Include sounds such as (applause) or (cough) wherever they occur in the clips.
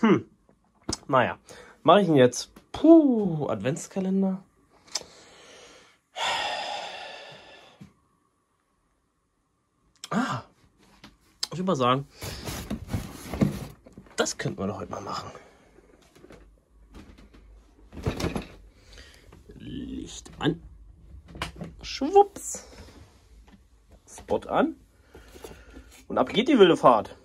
Hm. Naja. Mache ich ihn jetzt? Puh, Adventskalender. Ah. Ich würde mal sagen, das könnten wir doch heute mal machen. Licht an. Schwupps. Spot an. Und ab geht die wilde Fahrt.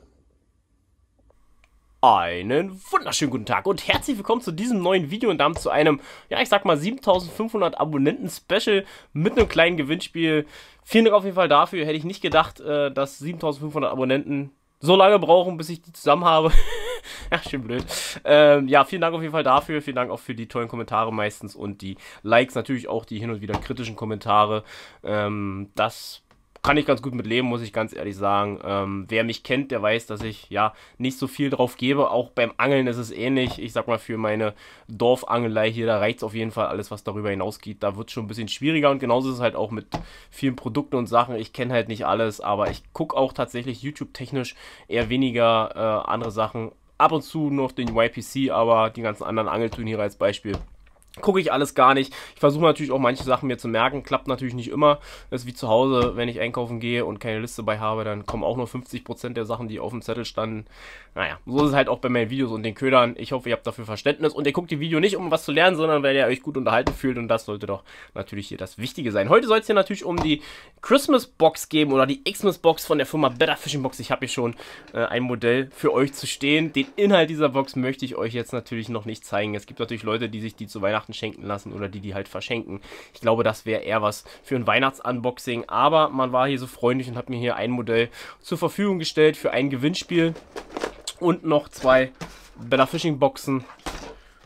Einen wunderschönen guten Tag und herzlich willkommen zu diesem neuen Video und damit zu einem, ja ich sag mal 7500 Abonnenten Special mit einem kleinen Gewinnspiel. Vielen Dank auf jeden Fall dafür, hätte ich nicht gedacht, äh, dass 7500 Abonnenten so lange brauchen, bis ich die zusammen habe. (laughs) Ach, schön blöd. Ähm, ja, vielen Dank auf jeden Fall dafür. Vielen Dank auch für die tollen Kommentare meistens und die Likes, natürlich auch die hin und wieder kritischen Kommentare. Ähm, das kann ich ganz gut mit leben, muss ich ganz ehrlich sagen. Ähm, wer mich kennt, der weiß, dass ich ja nicht so viel drauf gebe. Auch beim Angeln ist es ähnlich. Ich sag mal, für meine Dorfangelei hier, da reicht es auf jeden Fall alles, was darüber hinausgeht. Da wird es schon ein bisschen schwieriger und genauso ist es halt auch mit vielen Produkten und Sachen. Ich kenne halt nicht alles, aber ich gucke auch tatsächlich YouTube-technisch eher weniger äh, andere Sachen. Ab und zu nur noch den YPC, aber die ganzen anderen Angelturniere als Beispiel Gucke ich alles gar nicht. Ich versuche natürlich auch manche Sachen mir zu merken. Klappt natürlich nicht immer. Das ist wie zu Hause, wenn ich einkaufen gehe und keine Liste bei habe, dann kommen auch nur 50% der Sachen, die auf dem Zettel standen. Naja, so ist es halt auch bei meinen Videos und den Ködern. Ich hoffe, ihr habt dafür Verständnis. Und ihr guckt die Video nicht, um was zu lernen, sondern weil ihr euch gut unterhalten fühlt. Und das sollte doch natürlich hier das Wichtige sein. Heute soll es hier natürlich um die Christmas Box geben oder die Xmas Box von der Firma Better Fishing Box. Ich habe hier schon äh, ein Modell für euch zu stehen. Den Inhalt dieser Box möchte ich euch jetzt natürlich noch nicht zeigen. Es gibt natürlich Leute, die sich die zu Weihnachten Weihnachten schenken lassen oder die die halt verschenken. Ich glaube, das wäre eher was für ein Weihnachtsunboxing. Aber man war hier so freundlich und hat mir hier ein Modell zur Verfügung gestellt für ein Gewinnspiel und noch zwei Bella Fishing Boxen.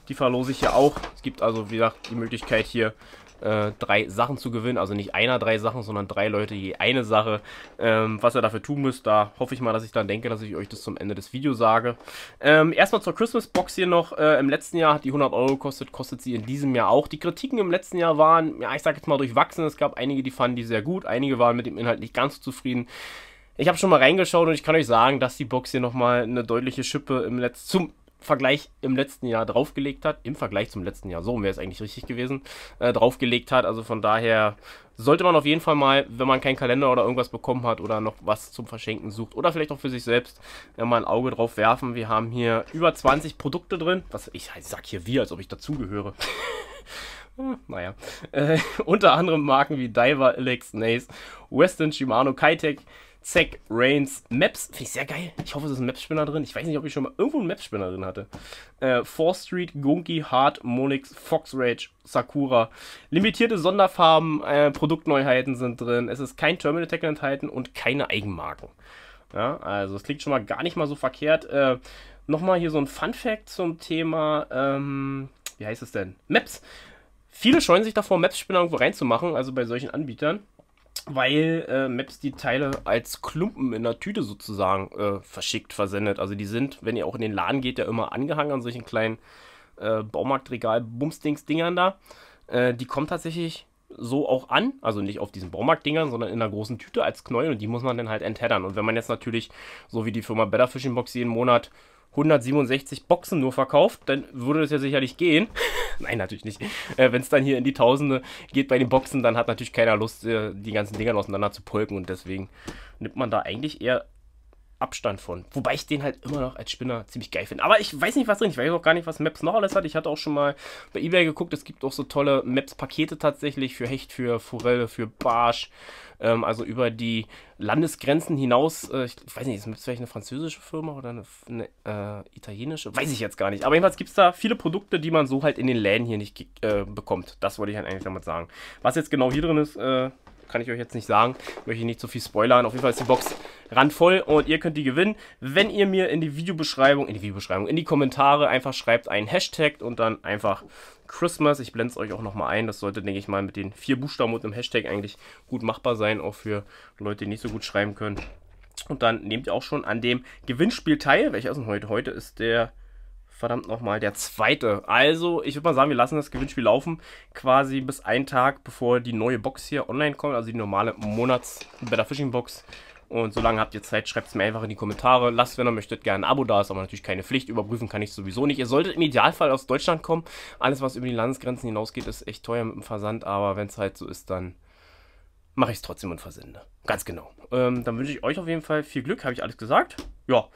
Die verlose ich hier auch. Es gibt also, wie gesagt, die Möglichkeit hier äh, drei Sachen zu gewinnen. Also nicht einer drei Sachen, sondern drei Leute je eine Sache. Ähm, was ihr dafür tun müsst, da hoffe ich mal, dass ich dann denke, dass ich euch das zum Ende des Videos sage. Ähm, erstmal zur Christmas Box hier noch. Äh, Im letzten Jahr hat die 100 Euro gekostet, kostet sie in diesem Jahr auch. Die Kritiken im letzten Jahr waren, ja, ich sag jetzt mal durchwachsen. Es gab einige, die fanden die sehr gut, einige waren mit dem Inhalt nicht ganz so zufrieden. Ich habe schon mal reingeschaut und ich kann euch sagen, dass die Box hier nochmal eine deutliche Schippe im Letz zum Vergleich im letzten Jahr draufgelegt hat, im Vergleich zum letzten Jahr, so wäre es eigentlich richtig gewesen, äh, draufgelegt hat. Also von daher sollte man auf jeden Fall mal, wenn man keinen Kalender oder irgendwas bekommen hat oder noch was zum Verschenken sucht oder vielleicht auch für sich selbst, äh, mal ein Auge drauf werfen. Wir haben hier über 20 Produkte drin. Was, ich, ich sag hier wir, als ob ich dazugehöre. (laughs) naja. Äh, (laughs) unter anderem Marken wie Diver, Alex, Nace, Western, Shimano, Kitech, Zack Reigns Maps. Finde ich sehr geil. Ich hoffe, es ist ein Maps-Spinner drin. Ich weiß nicht, ob ich schon mal irgendwo einen Maps-Spinner drin hatte. Äh, 4th Street, Gunky, Hart, Monix, Fox Rage, Sakura. Limitierte Sonderfarben, äh, Produktneuheiten sind drin. Es ist kein Terminal Tag enthalten und keine Eigenmarken. Ja, also es klingt schon mal gar nicht mal so verkehrt. Äh, Nochmal hier so ein Fun Fact zum Thema, ähm, wie heißt es denn? Maps. Viele scheuen sich davor, Maps-Spinner irgendwo reinzumachen, also bei solchen Anbietern weil äh, Maps die Teile als Klumpen in der Tüte sozusagen äh, verschickt, versendet. Also die sind, wenn ihr auch in den Laden geht, ja immer angehangen an solchen kleinen äh, Baumarktregal-Bumsdings-Dingern da. Äh, die kommen tatsächlich so auch an, also nicht auf diesen Baumarktdingern, sondern in einer großen Tüte als Knäuel und die muss man dann halt entheddern. Und wenn man jetzt natürlich, so wie die Firma Better Fishing Box jeden Monat 167 Boxen nur verkauft, dann würde das ja sicherlich gehen. (laughs) Nein, natürlich nicht. Äh, Wenn es dann hier in die Tausende geht bei den Boxen, dann hat natürlich keiner Lust, äh, die ganzen Dinger auseinander zu polken und deswegen nimmt man da eigentlich eher Abstand von. Wobei ich den halt immer noch als Spinner ziemlich geil finde. Aber ich weiß nicht, was drin. ist. Ich weiß auch gar nicht, was Maps noch alles hat. Ich hatte auch schon mal bei Ebay geguckt. Es gibt auch so tolle Maps-Pakete tatsächlich für Hecht, für Forelle, für Barsch. Ähm, also über die Landesgrenzen hinaus. Äh, ich weiß nicht, ist Maps vielleicht eine französische Firma oder eine, eine äh, italienische? Weiß ich jetzt gar nicht. Aber jedenfalls gibt es da viele Produkte, die man so halt in den Läden hier nicht äh, bekommt. Das wollte ich halt eigentlich damit sagen. Was jetzt genau hier drin ist, äh, kann ich euch jetzt nicht sagen. Möchte ich nicht so viel spoilern. Auf jeden Fall ist die Box randvoll und ihr könnt die gewinnen, wenn ihr mir in die Videobeschreibung, in die Videobeschreibung, in die Kommentare einfach schreibt einen Hashtag und dann einfach Christmas. Ich blende es euch auch nochmal ein. Das sollte, denke ich mal, mit den vier Buchstaben und dem Hashtag eigentlich gut machbar sein, auch für Leute, die nicht so gut schreiben können. Und dann nehmt ihr auch schon an dem Gewinnspiel teil. Welcher ist denn heute? Heute ist der verdammt nochmal der zweite. Also, ich würde mal sagen, wir lassen das Gewinnspiel laufen, quasi bis einen Tag, bevor die neue Box hier online kommt, also die normale Monats Better Fishing Box. Und solange habt ihr Zeit, schreibt es mir einfach in die Kommentare. Lasst, wenn ihr möchtet, gerne ein Abo da. Ist aber natürlich keine Pflicht. Überprüfen kann ich sowieso nicht. Ihr solltet im Idealfall aus Deutschland kommen. Alles, was über die Landesgrenzen hinausgeht, ist echt teuer mit dem Versand. Aber wenn es halt so ist, dann mache ich es trotzdem und versende. Ganz genau. Ähm, dann wünsche ich euch auf jeden Fall viel Glück. Habe ich alles gesagt? Ja.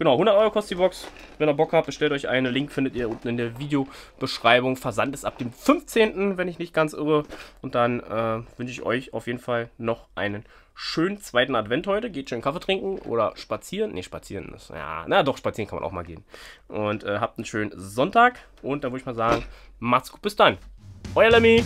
Genau, 100 Euro kostet die Box. Wenn ihr Bock habt, bestellt euch eine. Link findet ihr unten in der Videobeschreibung. Versand ist ab dem 15., wenn ich nicht ganz irre. Und dann äh, wünsche ich euch auf jeden Fall noch einen schönen zweiten Advent heute. Geht schön Kaffee trinken oder spazieren. Ne, spazieren ist, ja, na doch, spazieren kann man auch mal gehen. Und äh, habt einen schönen Sonntag. Und dann würde ich mal sagen, macht's gut, bis dann. Euer Lemmy.